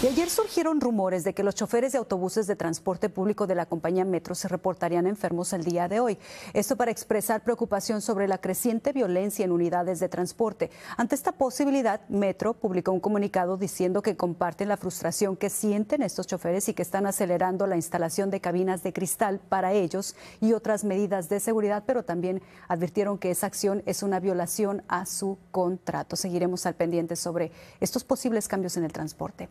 Y ayer surgieron rumores de que los choferes de autobuses de transporte público de la compañía Metro se reportarían enfermos el día de hoy. Esto para expresar preocupación sobre la creciente violencia en unidades de transporte. Ante esta posibilidad, Metro publicó un comunicado diciendo que comparten la frustración que sienten estos choferes y que están acelerando la instalación de cabinas de cristal para ellos y otras medidas de seguridad, pero también advirtieron que esa acción es una violación a su contrato. Seguiremos al pendiente sobre estos posibles cambios en el transporte.